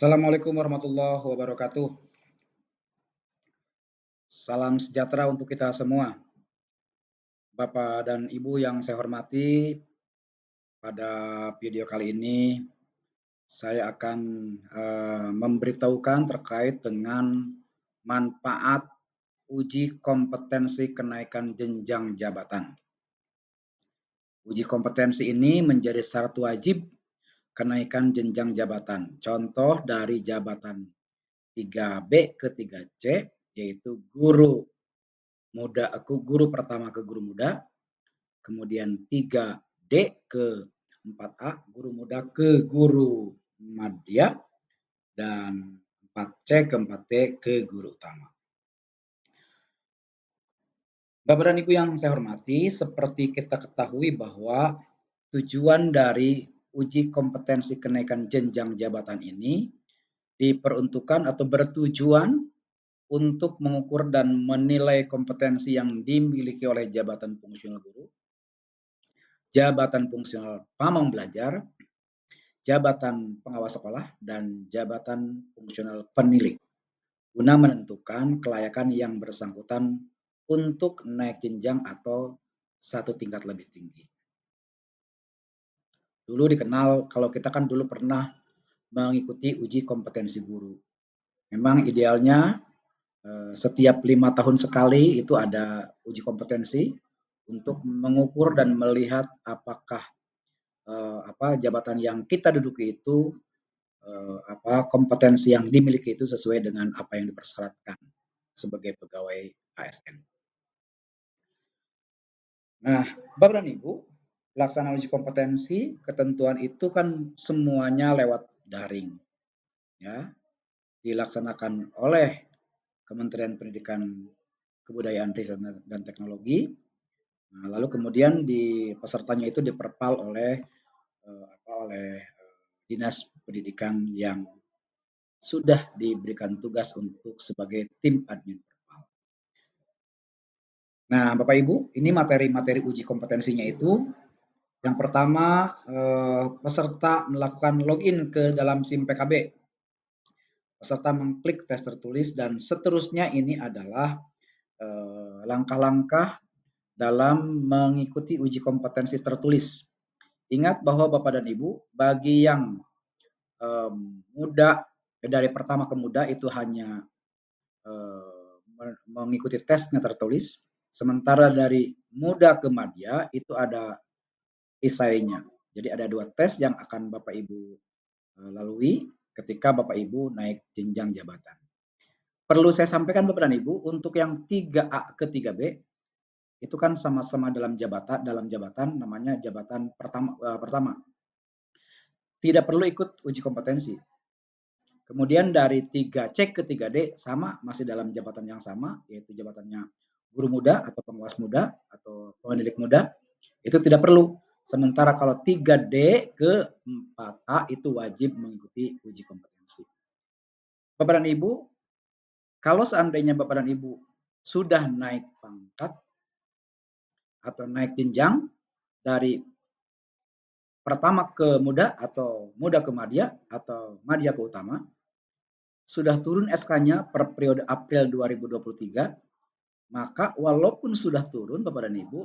Assalamualaikum warahmatullahi wabarakatuh. Salam sejahtera untuk kita semua. Bapak dan Ibu yang saya hormati, pada video kali ini saya akan uh, memberitahukan terkait dengan manfaat uji kompetensi kenaikan jenjang jabatan. Uji kompetensi ini menjadi syarat wajib kenaikan jenjang jabatan. Contoh dari jabatan 3B ke 3C yaitu guru muda aku guru pertama ke guru muda, kemudian 3D ke 4A guru muda ke guru madya dan 4C ke 4 d ke guru utama. Bapak dan Ibu yang saya hormati, seperti kita ketahui bahwa tujuan dari uji kompetensi kenaikan jenjang jabatan ini diperuntukkan atau bertujuan untuk mengukur dan menilai kompetensi yang dimiliki oleh jabatan fungsional guru, jabatan fungsional pamong belajar, jabatan pengawas sekolah, dan jabatan fungsional penilik guna menentukan kelayakan yang bersangkutan untuk naik jenjang atau satu tingkat lebih tinggi. Dulu dikenal kalau kita kan dulu pernah mengikuti uji kompetensi guru. Memang idealnya eh, setiap lima tahun sekali itu ada uji kompetensi untuk mengukur dan melihat apakah eh, apa jabatan yang kita duduki itu eh, apa kompetensi yang dimiliki itu sesuai dengan apa yang dipersyaratkan sebagai pegawai ASN. Nah, Bapak dan Ibu, pelaksanaan uji kompetensi ketentuan itu kan semuanya lewat daring ya dilaksanakan oleh Kementerian Pendidikan Kebudayaan Riset dan Teknologi nah, lalu kemudian di pesertanya itu diperpal oleh eh, apa oleh eh, dinas pendidikan yang sudah diberikan tugas untuk sebagai tim admin perpal. Nah, Bapak Ibu, ini materi-materi uji kompetensinya itu yang pertama, eh, peserta melakukan login ke dalam SIM PKB. Peserta mengklik tes tertulis dan seterusnya ini adalah eh, langkah-langkah dalam mengikuti uji kompetensi tertulis. Ingat bahwa Bapak dan Ibu, bagi yang muda dari pertama ke muda itu hanya eh, mengikuti tesnya tertulis, sementara dari muda ke madya itu ada isainya. Jadi ada dua tes yang akan Bapak Ibu eh, lalui ketika Bapak Ibu naik jenjang jabatan. Perlu saya sampaikan Bapak dan Ibu untuk yang 3A ke 3B itu kan sama-sama dalam jabatan dalam jabatan namanya jabatan pertama eh, pertama. Tidak perlu ikut uji kompetensi. Kemudian dari 3C ke 3D sama masih dalam jabatan yang sama yaitu jabatannya guru muda atau penguas muda atau pendidik muda itu tidak perlu Sementara kalau 3D ke 4A itu wajib mengikuti uji kompetensi. Bapak dan Ibu, kalau seandainya Bapak dan Ibu sudah naik pangkat atau naik jenjang dari pertama ke muda atau muda ke madya atau madya ke utama, sudah turun SK-nya per periode April 2023, maka walaupun sudah turun Bapak dan Ibu,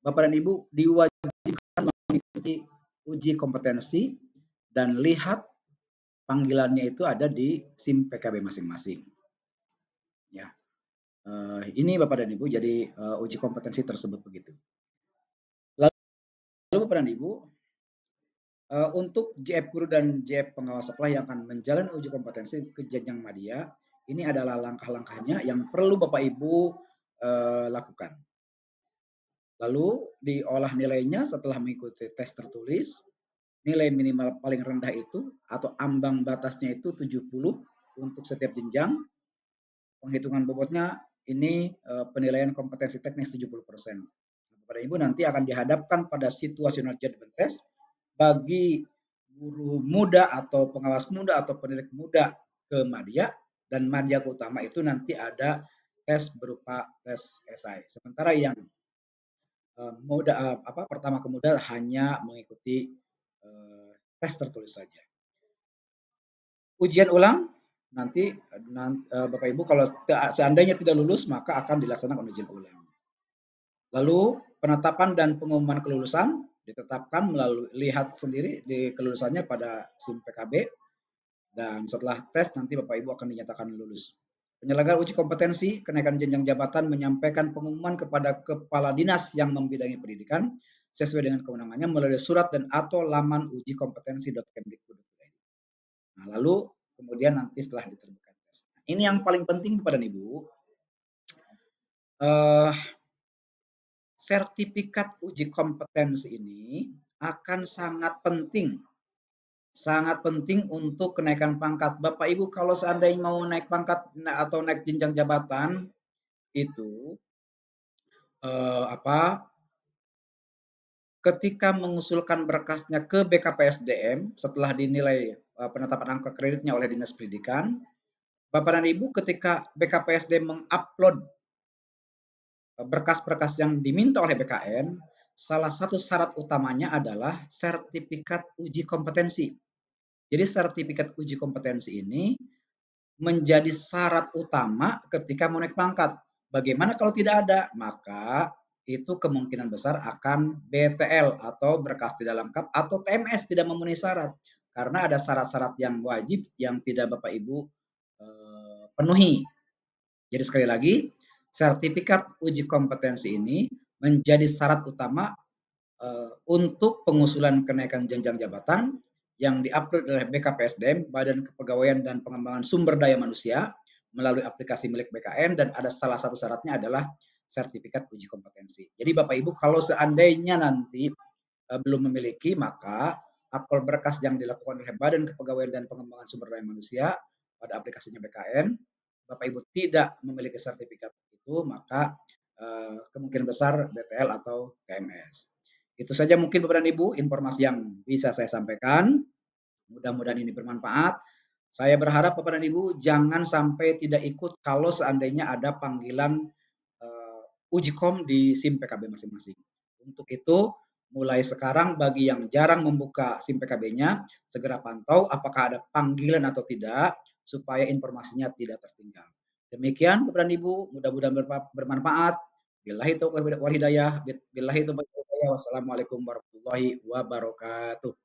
Bapak dan Ibu diwajibkan mengikuti uji kompetensi dan lihat panggilannya itu ada di SIM PKB masing-masing. Ya. Uh, ini Bapak dan Ibu, jadi uh, uji kompetensi tersebut begitu. Lalu, lalu Bapak dan Ibu, uh, untuk JF Guru dan JF Pengawas Sekolah yang akan menjalani uji kompetensi ke jenjang media, ini adalah langkah-langkahnya yang perlu Bapak Ibu uh, lakukan. Lalu diolah nilainya setelah mengikuti tes tertulis. Nilai minimal paling rendah itu atau ambang batasnya itu 70 untuk setiap jenjang. Penghitungan bobotnya ini eh, penilaian kompetensi teknis 70%. Bapak nah, Ibu nanti akan dihadapkan pada situasional judgment test bagi guru muda atau pengawas muda atau pendidik muda ke madya dan madya utama itu nanti ada tes berupa tes esai. Sementara yang Eh, muda eh, apa pertama ke muda hanya mengikuti uh, tes tertulis saja. Ujian ulang nanti nanti uh, Bapak Ibu kalau seandainya tidak lulus maka akan dilaksanakan ujian ulang. Lalu penetapan dan pengumuman kelulusan ditetapkan melalui lihat sendiri di kelulusannya pada SIM PKB dan setelah tes nanti Bapak Ibu akan dinyatakan lulus. Penyelenggara uji kompetensi kenaikan jenjang jabatan menyampaikan pengumuman kepada kepala dinas yang membidangi pendidikan sesuai dengan kewenangannya melalui surat dan atau laman uji kompetensi Nah, lalu kemudian nanti setelah diterbitkan tes. Nah, ini yang paling penting kepada Ibu. Uh, sertifikat uji kompetensi ini akan sangat penting sangat penting untuk kenaikan pangkat. Bapak Ibu kalau seandainya mau naik pangkat atau naik jenjang jabatan itu eh, apa? Ketika mengusulkan berkasnya ke BKPSDM setelah dinilai eh, penetapan angka kreditnya oleh Dinas Pendidikan, Bapak dan Ibu ketika BKPSDM mengupload eh, berkas-berkas yang diminta oleh BKN, salah satu syarat utamanya adalah sertifikat uji kompetensi. Jadi sertifikat uji kompetensi ini menjadi syarat utama ketika mau naik pangkat. Bagaimana kalau tidak ada? Maka itu kemungkinan besar akan BTL atau berkas tidak lengkap atau TMS tidak memenuhi syarat karena ada syarat-syarat yang wajib yang tidak Bapak Ibu eh, penuhi. Jadi sekali lagi, sertifikat uji kompetensi ini menjadi syarat utama eh, untuk pengusulan kenaikan jenjang jabatan yang diupload oleh BKPSDM, Badan Kepegawaian dan Pengembangan Sumber Daya Manusia, melalui aplikasi milik BKN dan ada salah satu syaratnya adalah sertifikat uji kompetensi. Jadi Bapak Ibu kalau seandainya nanti eh, belum memiliki maka apel berkas yang dilakukan oleh Badan Kepegawaian dan Pengembangan Sumber Daya Manusia pada aplikasinya BKN, Bapak Ibu tidak memiliki sertifikat itu maka eh, kemungkinan besar BPL atau KMS. Itu saja mungkin Bapak Ibu informasi yang bisa saya sampaikan. Mudah-mudahan ini bermanfaat. Saya berharap Bapak dan Ibu jangan sampai tidak ikut kalau seandainya ada panggilan uh, eh, ujikom di SIM PKB masing-masing. Untuk itu, mulai sekarang bagi yang jarang membuka SIM PKB-nya, segera pantau apakah ada panggilan atau tidak supaya informasinya tidak tertinggal. Demikian Bapak dan Ibu, mudah-mudahan bermanfaat. Billahi taufiq wal hidayah. Billahi taufiq wal hidayah. Wassalamualaikum warahmatullahi wabarakatuh.